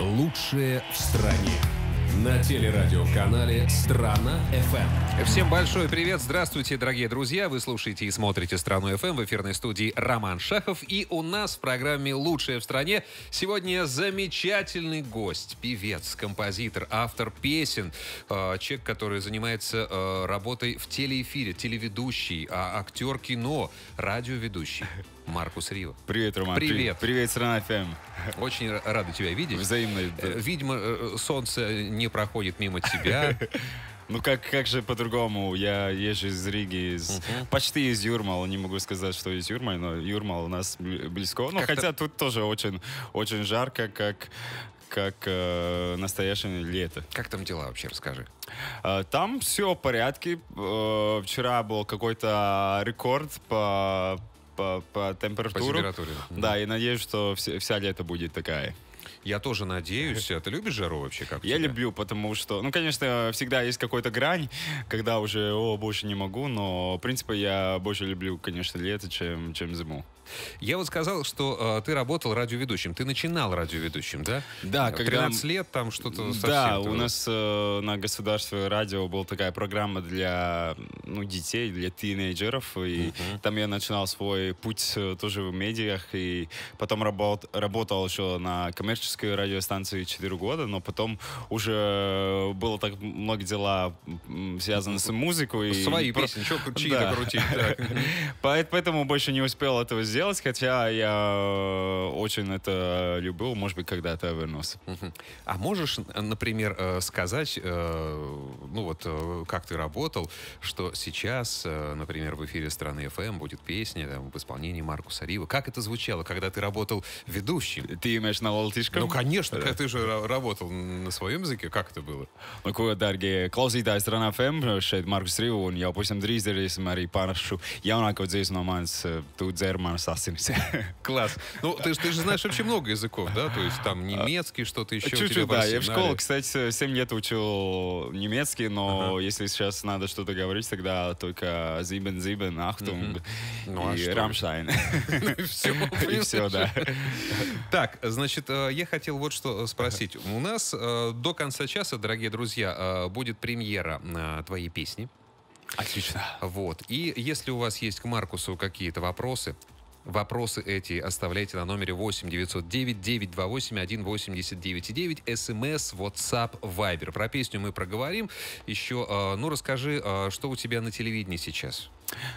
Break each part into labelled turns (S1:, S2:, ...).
S1: Лучшее в стране. На телерадиоканале «Страна-ФМ». Всем большой привет. Здравствуйте, дорогие друзья. Вы слушаете и смотрите «Страну-ФМ» в эфирной студии Роман Шахов. И у нас в программе «Лучшее в стране» сегодня замечательный гость. Певец, композитор, автор песен. Э, человек, который занимается э, работой в телеэфире, телеведущий, а актер кино, радиоведущий. Маркус Рива. Привет, Роман. Привет. Привет, страна ФМ. Очень рада тебя видеть. Взаимно. Э, видимо, э, э, солнце не проходит мимо тебя.
S2: Ну как, как же по-другому? Я езжу из Риги, из, угу. почти из Юрмала. Не могу сказать, что из Юрмала, но Юрмал у нас близко. Ну, хотя тут тоже очень, очень жарко, как, как э, настоящее лето. Как там дела вообще, расскажи? там все в порядке. вчера был какой-то рекорд по по, по температуру. По температуре. Да, и надеюсь, что вся, вся лето будет такая.
S1: Я тоже надеюсь. А ты любишь жару вообще как
S2: Я люблю, потому что, ну, конечно, всегда есть какой-то грань, когда уже, о, больше не могу, но, в принципе, я больше люблю, конечно,
S1: лето, чем, чем зиму. Я вот сказал, что э, ты работал радиоведущим. Ты начинал радиоведущим, да? Да, 13 э, когда... лет там что-то совсем. Да, у нас э, на государственном
S2: радио была такая программа для ну, детей, для тинейджеров. И uh-huh. там я начинал свой путь э, тоже в медиах. И потом работ, работал еще на коммерческой радиостанции 4 года. Но потом уже было так много дела связано с музыкой. Свои и... песни, что чьи-то да. крутить. Поэтому больше не успел этого сделать делать, хотя я э, очень это любил, может быть,
S1: когда-то вернулся. А можешь, э, например, э, сказать, ну вот как ты работал, что сейчас, например, в эфире страны FM будет песня там, в исполнении Маркуса Рива. Как это звучало, когда ты работал ведущим? Ты имеешь на латышском? Ну, конечно, да. ты же работал на своем языке, как это было? Ну, Nu, ko, darbie klausītāji,
S2: страна FM, Маркус šeit Markus Rīvs. Jau pavisam drīz darīsim arī pāršu jaunāko dziesmu здесь manas, tu тут manas асасинс.
S1: Класс. Ну, ты, ты же знаешь вообще много языков, да? То есть там немецкий, что-то еще Чуть-чуть, да. Я в школу,
S2: кстати, 7 лет учил немецкий, но ага. если сейчас надо что-то говорить, тогда только «Зибен, Зибен, ну, Ахтунг» ну, и а
S1: «Рамштайн». И все, да. Так, значит, э, я хотел вот что э, спросить. У нас э, до конца часа, дорогие друзья, будет премьера твоей песни. Отлично. Вот. И если у вас есть к Маркусу какие-то вопросы, Вопросы эти оставляйте на номере 8 909 928 189 СМС, WhatsApp, Viber. Про песню мы проговорим. Еще, э, ну, расскажи, э, что у тебя на телевидении сейчас?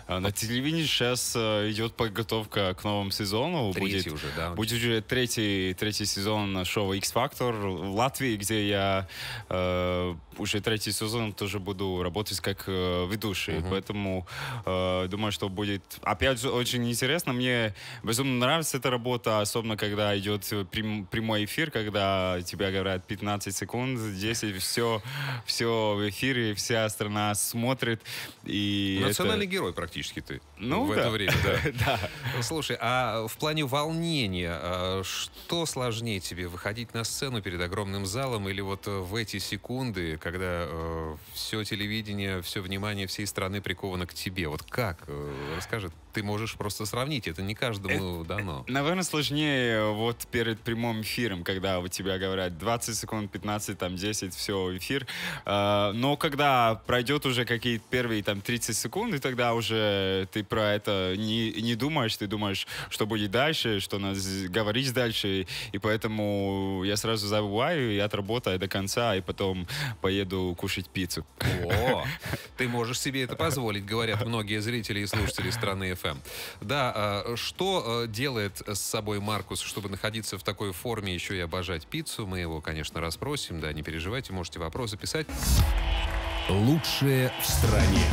S1: А, на телевидении сейчас
S2: э, идет подготовка к новому сезону. Третий будет, уже, да. Будет уже третий, третий сезон шоу X-Factor в Латвии, где я э, уже третий сезон тоже буду работать как э, ведущий. Uh-huh. Поэтому э, думаю, что будет опять же очень интересно. Мне безумно нравится эта работа, особенно когда идет прям, прямой эфир, когда тебя говорят 15 секунд, 10, все, все в эфире, вся страна смотрит. И Национальный
S1: это герой практически ты ну, в да. это время. Да. да. Ну, слушай, а в плане волнения, а что сложнее тебе, выходить на сцену перед огромным залом или вот э, в эти секунды, когда э, все телевидение, все внимание всей страны приковано к тебе? Вот как? Э, расскажи ты можешь просто сравнить, это не каждому это, э, дано.
S2: Наверное, сложнее э, вот перед прямым эфиром, когда у тебя говорят 20 секунд, 15, там 10, все, эфир. А, но когда пройдет уже какие-то первые там 30 секунд, и тогда уже ты про это не, не думаешь, ты думаешь, что будет дальше, что нас говорить дальше, и поэтому я сразу забываю и отработаю до конца, и потом поеду кушать пиццу.
S1: О, ты можешь себе это позволить, говорят многие зрители и слушатели страны FM. Да, а, что э, делает с собой Маркус, чтобы находиться в такой форме, еще и обожать пиццу? Мы его, конечно, расспросим, да, не переживайте, можете вопросы писать. Лучшее в стране.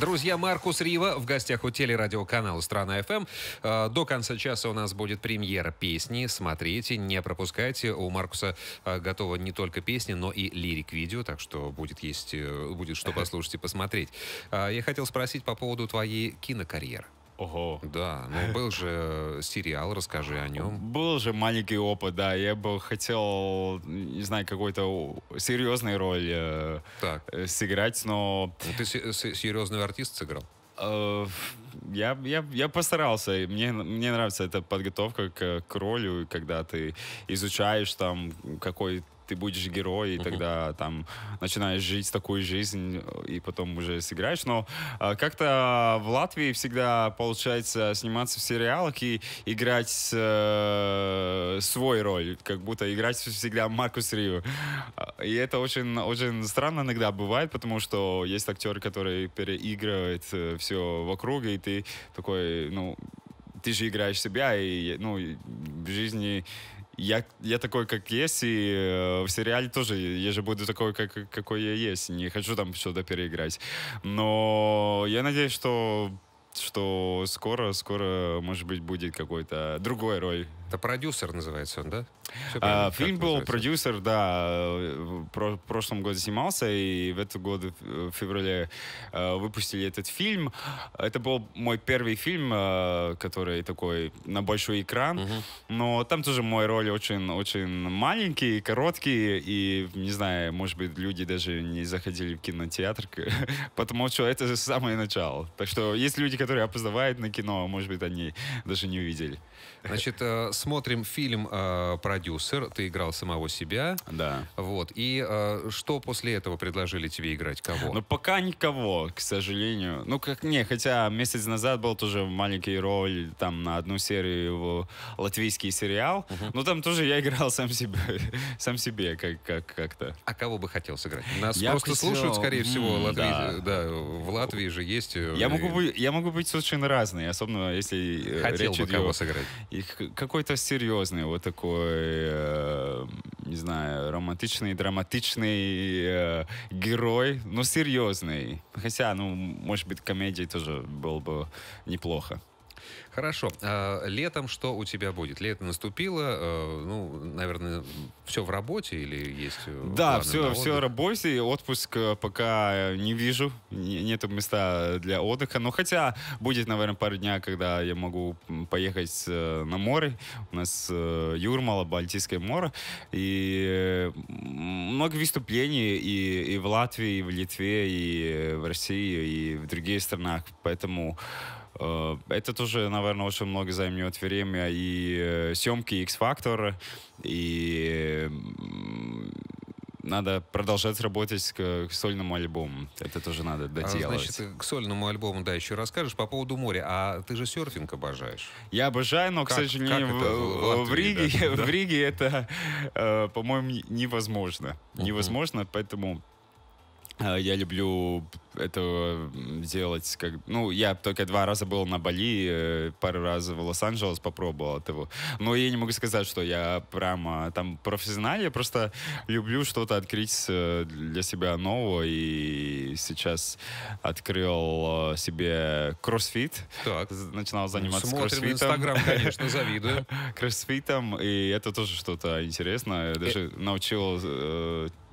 S1: Друзья, Маркус Рива в гостях у телерадиоканала «Страна ФМ». А, до конца часа у нас будет премьера песни. Смотрите, не пропускайте. У Маркуса а, готова не только песни, но и лирик-видео, так что будет, есть, э, будет что послушать и посмотреть. А, я хотел спросить по поводу твоей кинокарьеры. Ого. Да, ну был же э, сериал, расскажи о нем. Был же маленький опыт, да.
S2: Я бы хотел, не знаю, какой-то серьезной роль э, так. Э,
S1: сыграть, но... Ну, ты серьезного артиста сыграл?
S2: я, я, я постарался. Мне, мне нравится эта подготовка к, к роли, когда ты изучаешь там какой ты будешь герой, и тогда там начинаешь жить такую жизнь, э, и потом уже сыграешь. Но э, как-то в Латвии всегда получается сниматься в сериалах и играть э, свой роль, как будто играть всегда Маркус Рио. Э, и это очень, очень странно иногда бывает, потому что есть актеры, которые переигрывают все вокруг, и ты такой, ну, ты же играешь себя, и, ну, в жизни я, я такой, как есть, и э, в сериале тоже я же буду такой, как, какой я есть. Не хочу там что-то переиграть. Но я надеюсь, что что скоро, скоро, может быть, будет какой-то другой роль это продюсер называется он, да? А, фильм был называется? продюсер, да. Э, в прошлом году снимался, и в этом год э, в феврале, э, выпустили этот фильм. Это был мой первый фильм, который такой на большой экран. Угу. Но там тоже мой роль очень, очень маленький, короткий, и, не знаю, может быть, люди даже не заходили в кинотеатр, потому что это же самое начало. Так что есть люди, которые опоздавают на кино,
S1: а может быть, они даже не увидели. Значит, смотрим фильм э, «Продюсер». Ты играл самого себя. Да. Вот. И э, что после этого предложили тебе играть? Кого?
S2: Ну, пока никого, к сожалению. Ну, как не, хотя месяц назад был тоже маленький роль там на одну серию его латвийский сериал. Угу. Ну, Но там тоже я играл сам себе, сам себе как, как, как-то. А кого бы хотел сыграть? Нас я просто хотел... слушают, скорее всего, Латвии, да.
S1: да, в Латвии же есть... Э, я могу,
S2: быть, я могу быть совершенно разный, особенно если... Э, хотел речь бы идет... кого сыграть? Какой какой-то серьезный, вот такой, э, не знаю, романтичный, драматичный э, герой, но ну, серьезный. Хотя, ну, может быть, комедии тоже было бы неплохо.
S1: Хорошо. А летом что у тебя будет? Лето наступило, э, ну, наверное, все в работе или есть? Э, да, все, все в
S2: работе. Отпуск э, пока не вижу, Нет места для отдыха. Но ну, хотя будет, наверное, пару дня, когда я могу поехать на море. У нас Юрмала, Балтийское море. И много выступлений и, и в Латвии, и в Литве, и в России, и в других странах. Поэтому Э, это тоже, наверное, очень много займет время. И э, съемки X-Factor, и надо продолжать работать к, к сольному альбому. Это тоже надо а, доделать. Значит,
S1: к сольному альбому, да, еще расскажешь по поводу моря. А ты же серфинг обожаешь?
S2: Я обожаю, но, как, к сожалению, как в, в, в, Риге, да? в Риге это, э, по-моему, невозможно. Uh-huh. Невозможно, поэтому а, я люблю это делать, как, ну, я только два раза был на Бали, э, пару раз в Лос-Анджелес попробовал этого. Но я не могу сказать, что я прямо там профессионал, я просто люблю что-то открыть э, для себя нового, и сейчас открыл э, себе кроссфит. Так. Начинал заниматься Смотрим кроссфитом. Инстаграм, конечно, завидую. Кроссфитом, и это тоже что-то интересное. Даже научил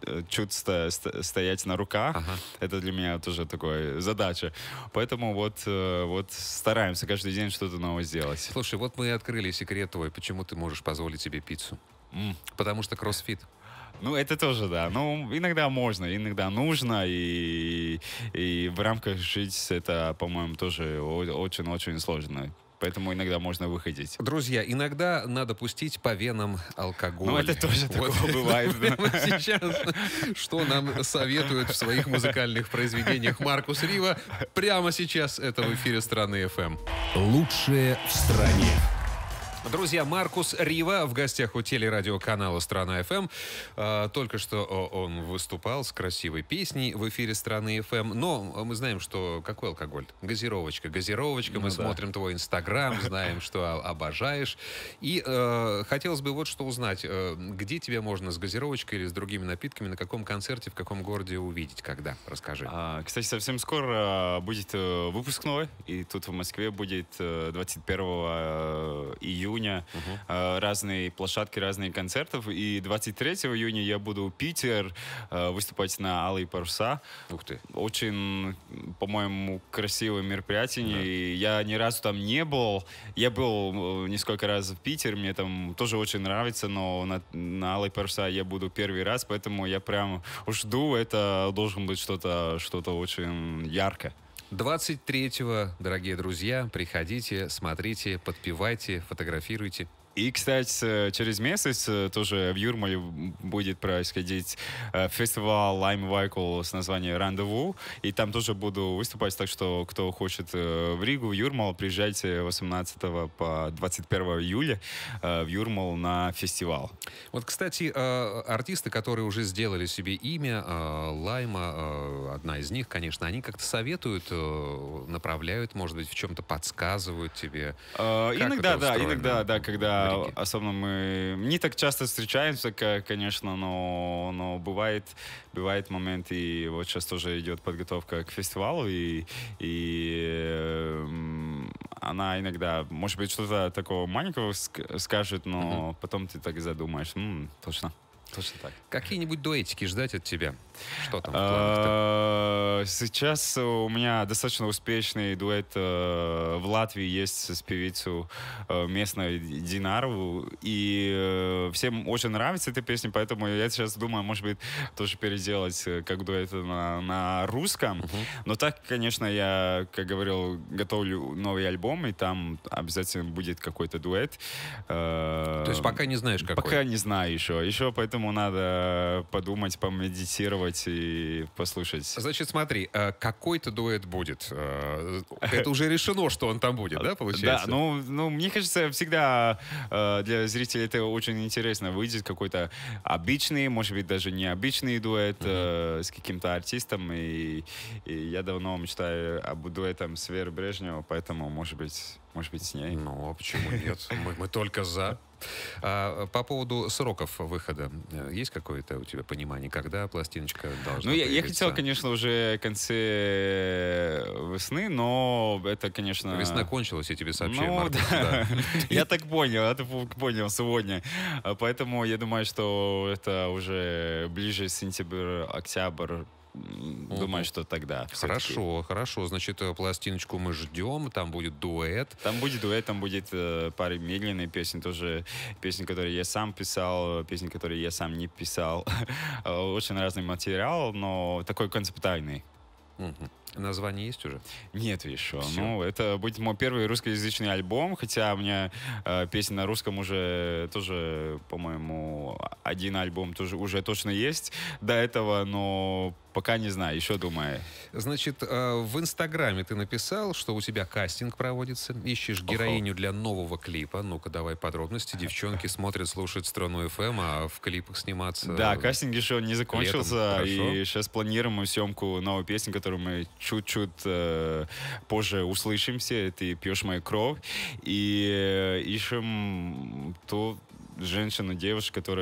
S2: Э, чуть сто, сто, стоять на руках. Ага. Это для меня тоже такой задача. Поэтому вот, э, вот стараемся каждый день что-то новое сделать. Слушай, вот мы и открыли секрет твой, почему ты можешь позволить себе пиццу.
S1: Mm. Потому что кроссфит.
S2: Ну, это тоже, да. Ну, иногда можно, иногда нужно, и, и в рамках жить это, по-моему, тоже очень-очень сложно
S1: поэтому иногда можно выходить. Друзья, иногда надо пустить по венам алкоголь. Ну, это тоже вот. такое бывает. Сейчас, что нам советуют в своих музыкальных произведениях Маркус Рива, прямо сейчас это в эфире «Страны FM. Лучшее в стране. Друзья, Маркус Рива в гостях у телерадиоканала «Страна ФМ». А, только что он выступал с красивой песней в эфире «Страны ФМ». Но мы знаем, что... Какой алкоголь? Газировочка. Газировочка. Ну, мы да. смотрим твой Инстаграм, знаем, что обожаешь. И э, хотелось бы вот что узнать. Э, где тебя можно с газировочкой или с другими напитками, на каком концерте, в каком городе увидеть, когда? Расскажи. А,
S2: кстати, совсем скоро э, будет э, выпускной. И тут в Москве будет 21 июня июня угу. разные площадки, разные концертов. И 23 июня я буду в Питер э, выступать на «Алые паруса». Ух ты. Очень, по-моему, красивое мероприятие. Угу. И я ни разу там не был. Я был э, несколько раз в Питер, мне там тоже очень нравится, но на, на «Алые паруса» я буду первый раз, поэтому я прям жду, это должен быть что-то что то очень яркое. 23-го, дорогие друзья, приходите,
S1: смотрите, подпевайте, фотографируйте.
S2: И, кстати, через месяц э, тоже в Юрмале будет происходить э, фестиваль Lime Vehicle с названием «Рандеву». И там тоже буду выступать, так что кто хочет э, в Ригу, в Юрмал, приезжайте 18 по 21 июля в Юрмал на фестивал.
S1: Вот, кстати, артисты, которые уже сделали себе имя, Лайма, одна из них, конечно, они как-то советуют, направляют, может быть, в чем-то подсказывают тебе.
S2: Иногда, да, иногда, да, когда да, особенно мы не так часто встречаемся, конечно, но, но бывает, бывает момент, и вот сейчас тоже идет подготовка к фестивалу, и, и она иногда, может быть, что-то такого маленького скажет, но uh потом ты так задумаешь, М, точно. Точно так. Какие-нибудь дуэтики ждать от тебя? Что там? А, сейчас у меня достаточно успешный дуэт э, в Латвии есть с певицей э, местной Динару, и э, всем очень нравится эта песня, поэтому я сейчас думаю, может быть, тоже переделать как дуэт на, на русском. Uh-huh. Но так, конечно, я, как говорил, готовлю новый альбом, и там обязательно будет какой-то дуэт. То есть пока не знаешь какой? Пока не знаю еще. Еще поэтому этому надо э, подумать, помедитировать и послушать.
S1: Значит, смотри, э, какой-то дуэт будет. Э, это уже решено, что он там будет, да, получается? Да,
S2: ну, ну мне кажется, всегда для зрителей это очень интересно. Выйдет какой-то обычный, может быть, даже необычный дуэт mm-hmm. с каким-то артистом. И, и я давно мечтаю об дуэтом с Верой Брежневой, поэтому, может быть,
S1: может быть, с ней. Ну, а почему нет? Мы, мы только за. А, по поводу сроков выхода. Э, есть какое-то у тебя понимание, когда пластиночка должна Ну, я, я хотел,
S2: конечно, уже конце э, весны, но это, конечно... Весна кончилась, я тебе сообщил. Ну, да. Я так понял, это понял сегодня. А поэтому я думаю, что это уже ближе сентябрь, октябрь, угу. что тогда. Хорошо, хорошо. Значит, э, пластиночку мы ждем, там будет дуэт. Там будет дуэт, там будет э, пара медленной песен, тоже песни, которые я сам писал, песни, которые я сам не писал. Э, очень разный материал, но такой концептуальный.
S1: Угу. Название есть уже? Нет еще. Все. Ну,
S2: это будет мой первый русскоязычный альбом, хотя у меня э, песни на русском уже тоже, по-моему, один альбом тоже уже точно есть до этого, но пока не знаю, еще
S1: думаю. Значит, э, в Инстаграме ты написал, что у тебя кастинг проводится, ищешь героиню для нового клипа. Ну-ка, давай подробности. Девчонки смотрят, слушают страну FM, эм», а в клипах сниматься. Да, кастинг
S2: еще не закончился, и
S1: сейчас планируем съемку
S2: новой песни, которую мы чуть-чуть э, позже услышимся, ты пьешь мою кровь, и э, ищем то, женщину, девушку, которая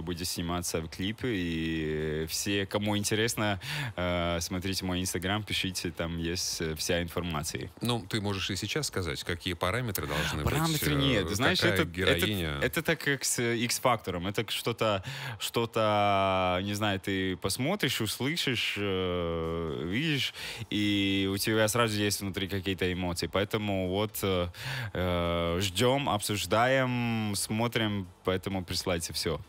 S2: которые сниматься в клипе. И все, кому интересно, э, смотрите мой инстаграм, пишите, там есть э, вся информация.
S1: Ну, ты можешь и сейчас сказать, какие параметры должны параметры быть. Параметры э, нет. Знаешь, это, героиня? это, это так как с X-фактором. Это
S2: что-то, что-то, не знаю, ты посмотришь, услышишь, видишь, и у тебя сразу есть внутри какие-то эмоции. Поэтому вот ждем, обсуждаем, смотрим, Поэтому присылайте все.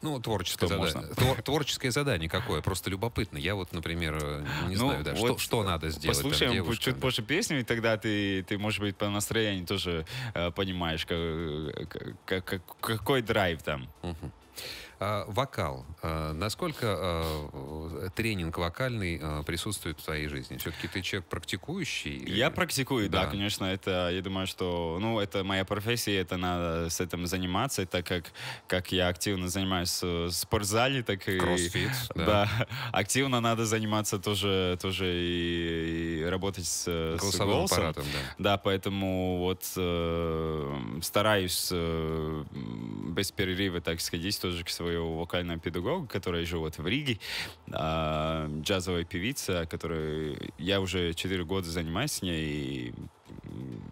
S1: Ну, творческое что задание. Твор, творческое задание какое? Просто любопытно. Я вот, например, э, не ну, знаю, да, вот что, что надо сделать. Послушаем там, девушка, чуть да.
S2: больше песни, и тогда ты, ты, может быть, по настроению тоже э, понимаешь, как, э, как, как, какой драйв там. Угу.
S1: А, вокал. А, насколько а, тренинг вокальный присутствует в твоей жизни? Все-таки ты человек практикующий? Я
S2: практикую, да. да,
S1: конечно. Это, я думаю, что,
S2: ну, это моя профессия, это надо с этим заниматься, так как, как я активно занимаюсь в спортзале, так и... Кроссфит, да. да. Активно надо заниматься тоже, тоже и, и работать с, Голосовым с голосом. аппаратом, да. Да, поэтому вот э, стараюсь э, без перерыва, так сказать, тоже к своему своего вокального педагога, который живет в Риге, а, джазовая певица, которую я уже 4 года занимаюсь с ней,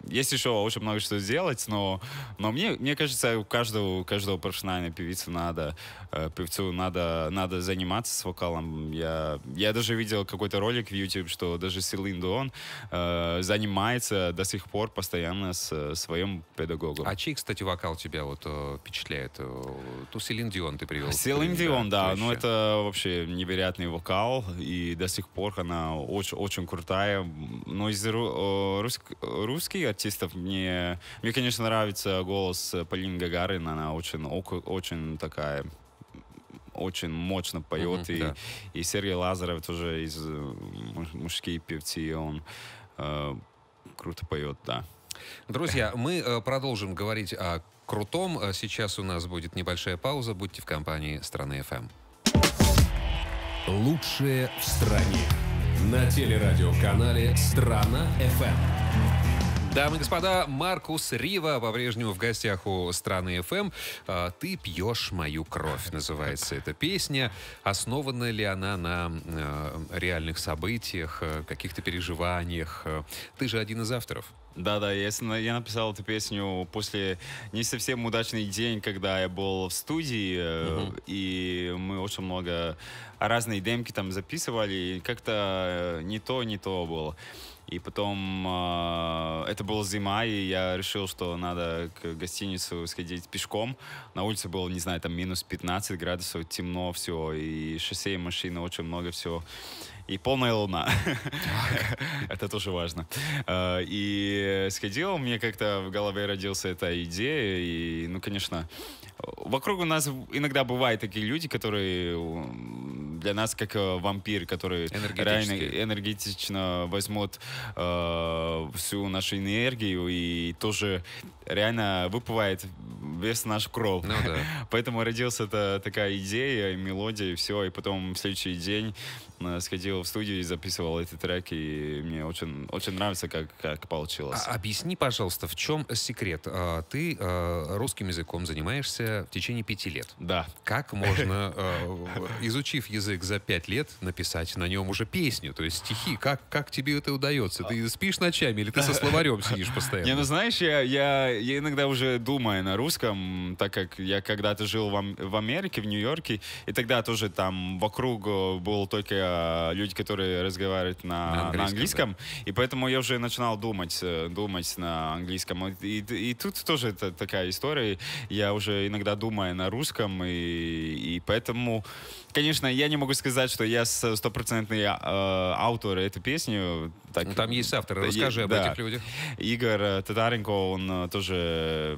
S2: есть еще очень много что сделать, но, но мне, мне кажется, у каждого, у каждого профессионального певица надо, э, певцу надо, надо заниматься с вокалом. Я, я даже видел какой-то ролик в YouTube, что даже Селин Дуон э, занимается до сих пор постоянно с своим педагогом. А
S1: чей, кстати, вокал тебя вот э, впечатляет? Э, Ту Селин Дион ты привел. Селин
S2: Дион, да, да ну это вообще невероятный вокал, и до сих пор она очень, очень крутая. Но из э, рус русский артистов. Мне, мне, конечно, нравится голос э, Полины Гагарин. Она очень, очень такая очень мощно поет. Mm-hmm, и, да. и Сергей Лазарев тоже из э,
S1: мужские певцы, он э, круто поет, да. Друзья, мы э, продолжим говорить о крутом. Сейчас у нас будет небольшая пауза. Будьте в компании страны FM. Лучшее в стране. На телерадиоканале Страна FM. Дамы и господа, Маркус Рива по-прежнему в гостях у страны FM. А, «Ты пьешь мою кровь» называется эта песня. Основана ли она на э, реальных событиях, э, каких-то переживаниях? Э, Ты же один из авторов.
S2: Да-да, я, я написал эту песню после не совсем удачный день, когда я был в студии, uh-huh. и мы очень много разные демки там записывали, и как-то не то, не то было. И потом э, это была зима, и я решил, что надо к гостинице сходить пешком. На улице было, не знаю, там минус 15 градусов, темно все, и шоссе, и машины, очень много всего. И полная луна. Это тоже важно. А, и сходил, мне как-то в голове родился эта идея. И, ну, конечно, вокруг у нас иногда бывают такие люди, которые для нас как э, вампир, который реально энергетично возьмут э, всю нашу энергию и тоже реально выплывает весь наш кров. Ну, да. Поэтому родилась эта такая идея, мелодия и все. И потом в следующий день э, сходил в студию и записывал эти треки, И мне очень, очень нравится, как, как получилось. А,
S1: объясни, пожалуйста, в чем секрет? А, ты а, русским языком занимаешься в течение пяти лет. Да. Как можно, э, изучив язык за пять лет, написать на нем уже песню, то есть стихи? Как, как тебе это удается? Ты а. спишь ночами или ты со словарем сидишь постоянно? Не,
S2: ну знаешь, я, я я иногда уже думаю на русском, так как я когда-то жил в, в Америке, в Нью-Йорке, и тогда тоже там вокруг э, был только э, люди, которые разговаривают на, на английском, на английском да. и поэтому я уже начинал думать, э, думать на английском. И, и тут тоже это такая история. Я уже иногда думаю на русском, и, и поэтому Конечно, я не могу сказать, что я э, стопроцентный а, э, автор этой песни. Так, ну, там есть авторы. Э, расскажи я, об этих людях. Игорь э, Татаренко, он тоже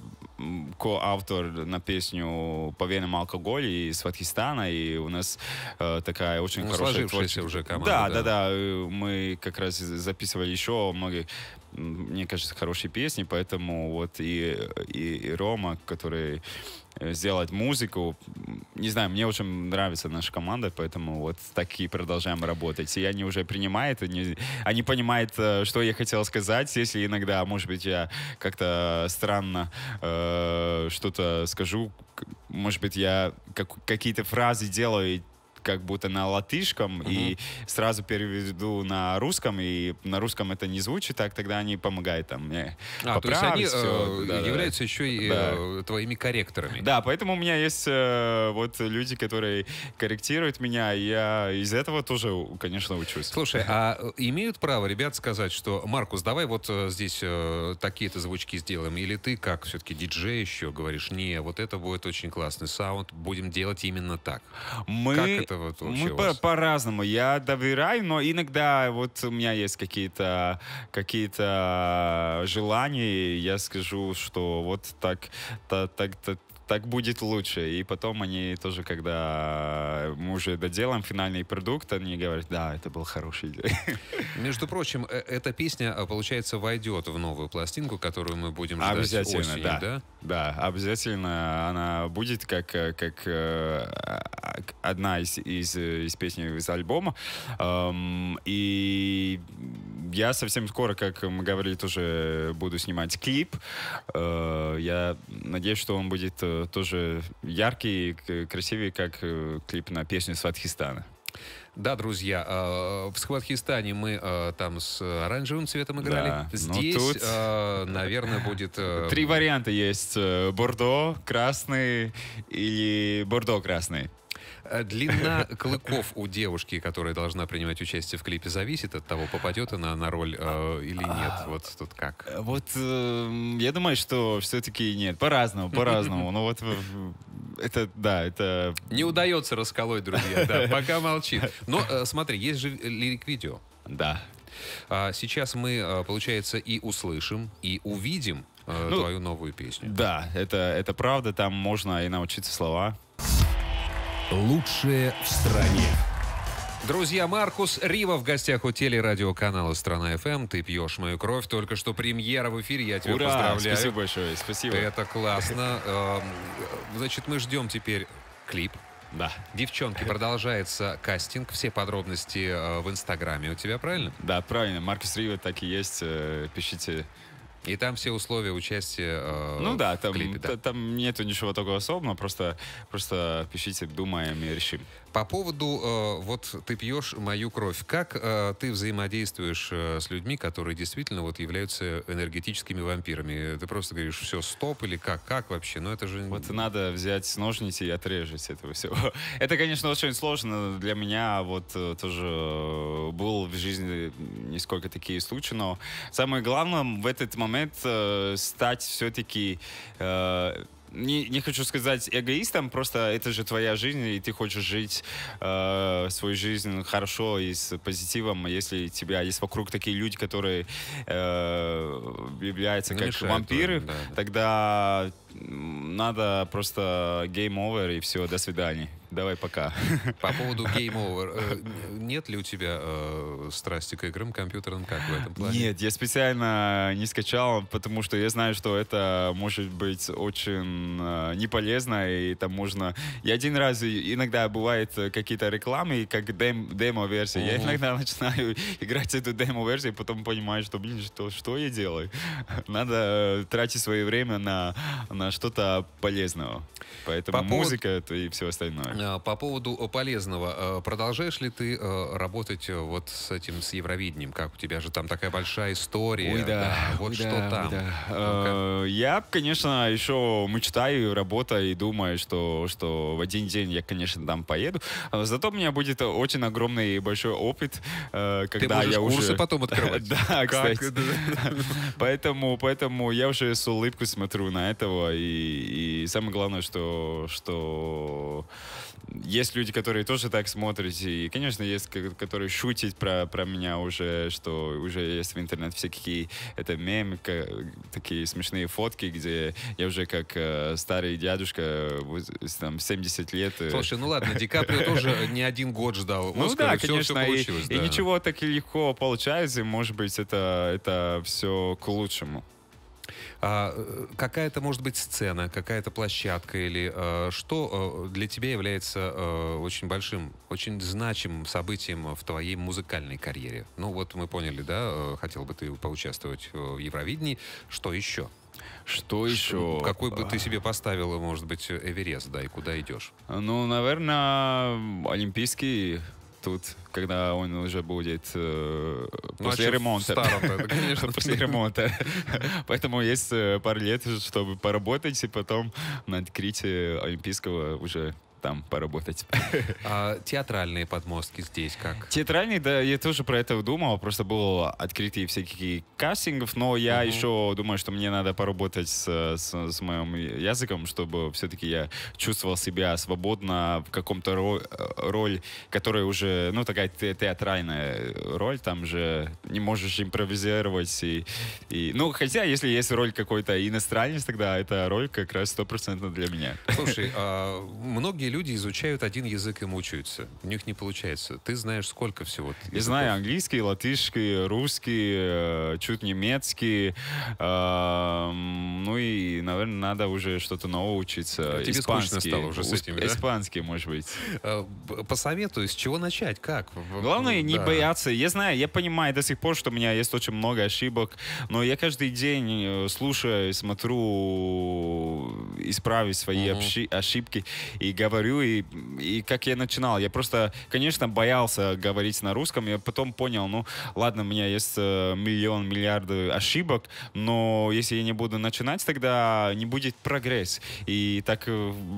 S2: ко-автор на песню «По венам алкоголь» из Фатхистана. и у нас э, такая очень ну, хорошая сложившаяся творческая... уже команда. Да, да, да, да. Мы как раз записывали еще многие мне кажется, хорошие песни, поэтому вот и, и, и Рома, который э, сделать музыку. Не знаю, мне очень нравится наша команда, поэтому вот так и продолжаем работать. И они уже принимают, они, они понимают, э, что я хотел сказать. Если иногда, может быть, я как-то странно э, что-то скажу, может быть, я как, какие-то фразы делаю, и как будто на латышском угу. и сразу переведу на русском, и на русском это не звучит так, тогда они помогают там мне э, а, то есть они все, э, являются
S1: еще и да. Э, твоими корректорами. Да,
S2: поэтому у меня есть э, вот люди, которые корректируют меня, и я из этого тоже, конечно, учусь. Слушай, а
S1: имеют право ребят сказать, что, Маркус, давай вот здесь такие-то звучки сделаем, или ты как все-таки диджей еще говоришь, не, вот это будет очень классный саунд, будем делать именно так. Мы это вот получилось? Мы по-
S2: по-разному. Я доверяю, но иногда вот у меня есть какие-то какие то а, желания, я скажу, что вот так, так, так, так так будет лучше. И потом они тоже,
S1: когда мы уже доделаем финальный продукт, они говорят, да, это был хороший день. Между прочим, э, эта песня, э, получается, войдет в новую пластинку, которую мы будем ждать обязательно, осенью, да, да?
S2: Да, обязательно она будет как, э, как а, одна из, из, из песней из альбома. Эм, и я совсем скоро, как мы говорили, тоже буду снимать клип. Я надеюсь, что он будет Э, тоже яркий и красивый, как э, клип на песню Сватхистана.
S1: Да, друзья, а, в Схватхистане мы а, там с оранжевым цветом играли. Да, ну Здесь, ну тут... А, наверное, будет... Э, Три
S2: варианта есть. Бордо,
S1: красный или бордо-красный. Э, длина клыков у девушки, которая должна принимать участие в клипе, зависит от того, попадет она на роль э, или нет. А, вот тут как?
S2: Э, вот э, я думаю, что все-таки нет. По-разному, по-разному. Но ну, вот э, это, да, это...
S1: Не удается расколоть, друзья, да, пока молчит. Но э, смотри, есть же лирик-видео. Да. А, сейчас мы, получается, и услышим, и увидим э, ну, твою новую песню. Да, это, это правда, там можно и научиться слова Лучшее в стране. Друзья, Маркус Рива в гостях у телерадиоканала «Страна ФМ». Ты пьешь мою кровь. Только что премьера в эфире. Я тебя Ура! поздравляю. Спасибо большое. Спасибо. Это классно. Эм, значит, мы ждем теперь клип. Да. Девчонки, продолжается кастинг. Все подробности э, в Инстаграме у тебя, правильно? Да, правильно. Маркус Рива так и есть. Э, пишите и там все условия участия
S2: э, ну, да, там, в клипе, да? Там нету ничего такого особенного, просто, просто пишите,
S1: думаем и решим. По поводу, э, вот ты пьешь мою кровь, как э, ты взаимодействуешь э, с людьми, которые действительно вот являются энергетическими вампирами? Ты просто говоришь, все, стоп, или как, как вообще? Но это же... Вот надо взять ножницы и отрежать этого всего.
S2: Это, конечно, очень сложно для меня, вот э, тоже э, был в жизни несколько такие случаи, но самое главное в этот момент э, стать все-таки э, не, не хочу сказать эгоистом, просто это же твоя жизнь, и ты хочешь жить э, свою жизнь хорошо и с позитивом, а если у тебя есть вокруг такие люди, которые э, являются как как вампиры, да, да. тогда надо просто гейм овер и все, до свидания. Давай пока. По поводу гейм овер э, Нет ли у тебя э, страсти
S1: к играм компьютерным как в этом
S2: плане? Нет, я специально не скачал, потому что я знаю, что это может быть очень э, неполезно, и там можно... Я один раз, иногда бывает э, какие-то рекламы, как дем, демо-версия. Я иногда начинаю играть эту демо-версию, и потом понимаю, что, блин, что, что я делаю? Надо э, тратить свое время на, на что-то полезного. Поэтому по музыка поводу... и все остальное.
S1: А, по поводу э, полезного. Э, продолжаешь ли ты э, работать вот с этим, с Евровидением? Как у тебя же там такая большая история? Ой, да. да вот ой, что да, там? Да.
S2: Я, конечно, еще мечтаю, работаю и думаю, что, что в один день я, конечно, там поеду. Зато у меня будет очень огромный и большой опыт, когда ты я уже... курсы потом открывать. Да, кстати. Поэтому, поэтому я уже с улыбкой смотрю на этого и, и самое главное, что, что есть люди, которые тоже так смотрят. И, конечно, есть, которые шутят про, про меня уже, что уже есть в интернете всякие это мемы, такие смешные фотки, где я уже как э, старый дядюшка, там, 70 лет. Э. Слушай, ну ладно, Ди Каприо тоже
S1: не один год ждал. Ну да, конечно, и, ничего так легко получается, может быть, это, это все к лучшему. А, э, какая-то, может быть, сцена, какая-то площадка или а, что а, для тебя является а, очень большим, очень значимым событием в твоей музыкальной карьере? Ну вот мы поняли, да, хотел бы ты поучаствовать в Евровидении. Что еще? Что еще? Какой бы ты а. себе поставила, может быть, Эверест, да, и куда идешь?
S2: Ну, наверное, Олимпийский тут, когда он уже будет э, ну, после Значит, ремонта. Старом, это, конечно. после ремонта. Поэтому есть э, пару лет, чтобы поработать, и потом на открытии Олимпийского уже там
S1: поработать. А театральные подмостки здесь как?
S2: Театральные, да, я тоже про это думал, просто было открытие всяких кастингов, но я угу. еще думаю, что мне надо поработать с, с, с моим языком, чтобы все-таки я чувствовал себя свободно в каком-то ро- э, роль, которая уже, ну, такая театральная роль, там же не можешь импровизировать и, и... Ну, хотя, если есть роль какой-то иностранец, тогда эта роль как раз стопроцентно для меня. Слушай,
S1: а многие Многие люди изучают один язык и мучаются. У них не получается. Ты знаешь сколько всего? Языков? Я знаю
S2: английский, латышский, русский, э, чуть немецкий. Эм, ну и, наверное, надо уже что-то новое учиться. А тебе испанский, скучно стало уже с этими, да? Испанский, может
S1: быть. Э, Посоветую, с чего начать, как? Главное, ну, не да. бояться.
S2: Я знаю, я понимаю до сих пор, что у меня есть очень много ошибок, но я каждый день э, слушаю, смотрю, исправить свои угу. ошибки и говорю, говорю, и, и как я начинал. Я просто, конечно, боялся говорить на русском. Я потом понял, ну, ладно, у меня есть э, миллион, миллиарды ошибок, но если я не буду начинать, тогда не будет прогресс. И так э,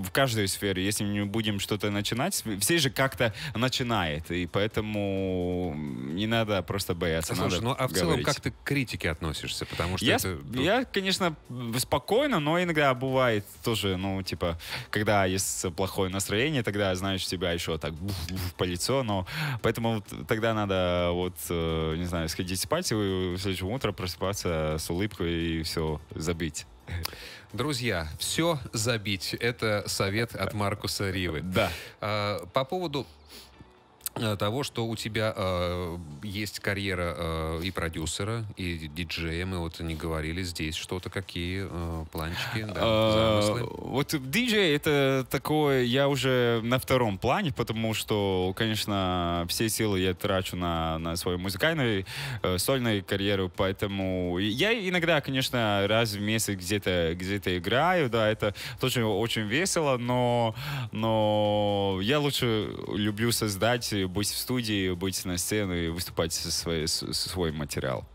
S2: в каждой сфере. Если мы будем что-то начинать, все же как-то начинает. И поэтому не надо просто
S1: бояться. Слушай, надо ну а в целом как ты к критике относишься? Потому что я, это...
S2: я, конечно, спокойно, но иногда бывает тоже, ну, типа, когда есть плохой настроение тогда, знаешь, тебя еще так буф, буф, по лицо, но поэтому тогда надо вот, э, не знаю, сходить спать и в следующем утро просыпаться с улыбкой и все забыть.
S1: Друзья, все забить. Это совет от Маркуса Ривы. Да. А, по поводу Э, того, что у тебя э, есть карьера э, и продюсера, и диджея. Мы вот не говорили здесь что-то, какие э, планчики, да, э, замыслы.
S2: Вот диджей — это такое... Я уже на втором плане, потому что, конечно, все силы я трачу на, на свою музыкальную, э, сольную карьеру, поэтому я иногда, конечно, раз в месяц где-то где, -то, играю, да, это тоже очень весело, но, но я лучше люблю создать и быть в студии, быть на сцену и выступать со своей, со свой материал.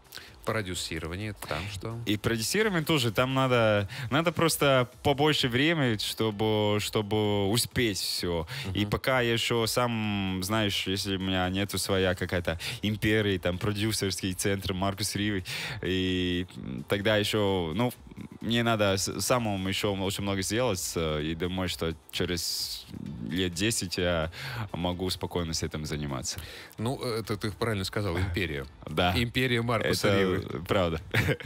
S2: Продюсирование там что? И продюсирование тоже, там надо, надо просто побольше времени, чтобы, чтобы успеть все. Uh-huh. И пока я еще сам, знаешь, если у меня нету своя какая-то империя, там продюсерский центр Маркус Риви, и тогда еще, ну, мне надо самому еще очень много сделать, и думаю, что через лет 10 я могу спокойно с этим заниматься. Ну, это ты правильно сказал, империя.
S1: Да. Империя Маркуса это
S2: Ривы. правда.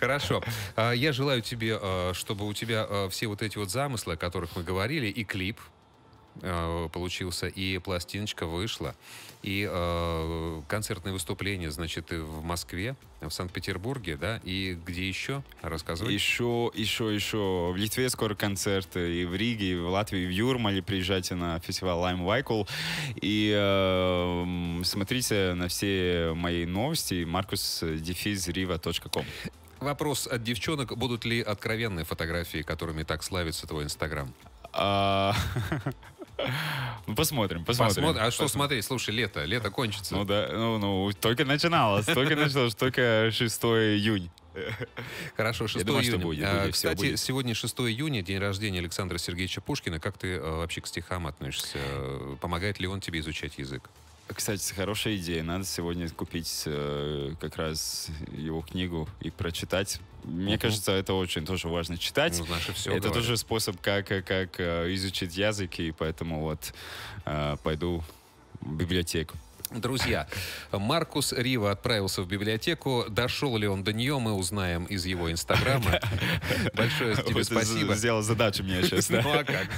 S1: Хорошо. А я желаю тебе, э, чтобы у тебя э, все вот эти вот замыслы, о которых мы говорили, и клип, э, получился, и пластиночка вышла, и э, концертные выступления, значит, и в Москве, в Санкт-Петербурге, да, и где еще? Рассказывай. Еще,
S2: еще, еще. В Литве скоро концерты, э, и в Риге, и в Латвии, в Юрмале приезжайте на фестиваль Lime Вайкул, и э, смотрите на все мои
S1: новости, markusdefizriva.com. Э, Вопрос от девчонок. Будут ли откровенные фотографии, которыми так славится твой Инстаграм? А, Ну, посмотрим, посмотрим. Посмотр... А что посмотрим. смотри, слушай, лето, лето кончится. Ну да, ну, ну только начиналось,
S2: только началось, только 6 июня. Хорошо, 6 думаю, июня. Будет, а, будет, Кстати, будет.
S1: сегодня 6 июня, день рождения Александра Сергеевича Пушкина. Как ты э, вообще к стихам относишься? Помогает ли он тебе изучать язык? Кстати, хорошая идея. Надо сегодня купить
S2: э, как раз его книгу и прочитать. Мне uh-huh. кажется, это очень тоже важно читать. Ну, значит, все это говорит. тоже способ, как, как э, изучить языки. и поэтому вот
S1: э, пойду в библиотеку. Друзья, Маркус Рива отправился в библиотеку. Дошел ли он до нее, мы узнаем из его инстаграма. Большое тебе спасибо. Сделал задачу мне сейчас. Ну а как?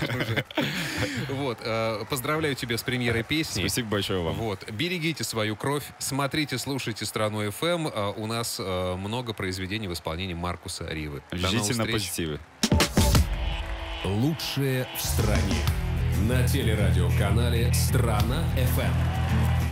S1: Вот, э, поздравляю тебя с премьерой песни. Спасибо большое вам. Вот, берегите свою кровь, смотрите, слушайте страну FM. Эм». Э, у нас э, много произведений в исполнении Маркуса Ривы. Ждите на позитиве. Лучшее в стране. На
S2: телерадиоканале «Страна FM.